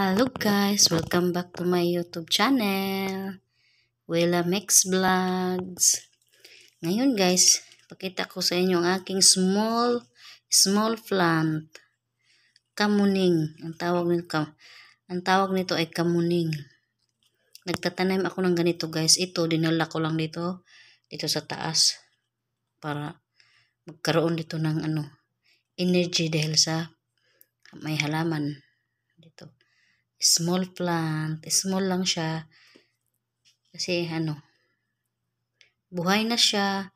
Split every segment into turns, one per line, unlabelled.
Hello guys! Welcome back to my YouTube channel, Willa Mix Vlogs. Ngayon guys, pakita ko sa inyo ang aking small, small plant. Kamuning. Ang tawag nito, ang tawag nito ay kamuning. Nagtatanim ako ng ganito guys. Ito, dinala ko lang dito, dito sa taas. Para magkaroon dito ng ano, energy dahil sa may halaman small plant. Small lang siya. Kasi ano, buhay na siya.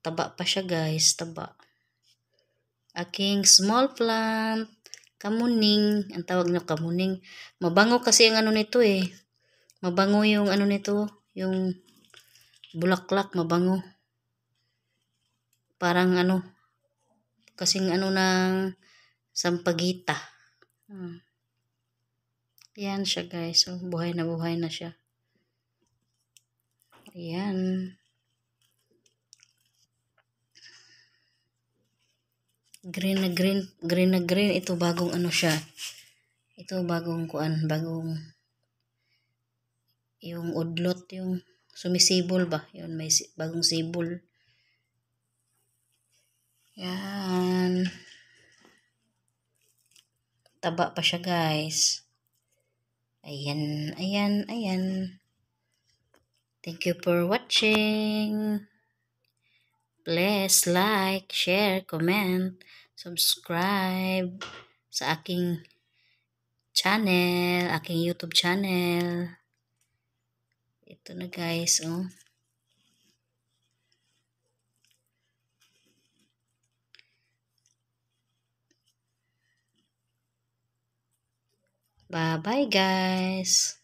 Taba pa siya guys, taba. Aking small plant. Kamuning, ang tawag na kamuning. Mabango kasi ang ano nito eh. Mabango yung ano nito, yung bulaklak, mabango. Parang ano, kasing ano ng sampagita. Hmm. Yan siya guys. So, oh, buhay na buhay na siya. Ayan. Green na green. Green na green. Ito bagong ano siya. Ito bagong kuan. Bagong yung udlot. Yung sumisibol ba? Yun, may bagong sibol. Yan. Taba pa siya guys. Ayan, ayan, ayan. Thank you for watching. Please like, share, comment, subscribe sa aking channel, aking YouTube channel. Ito na guys, oh. Bye-bye guys!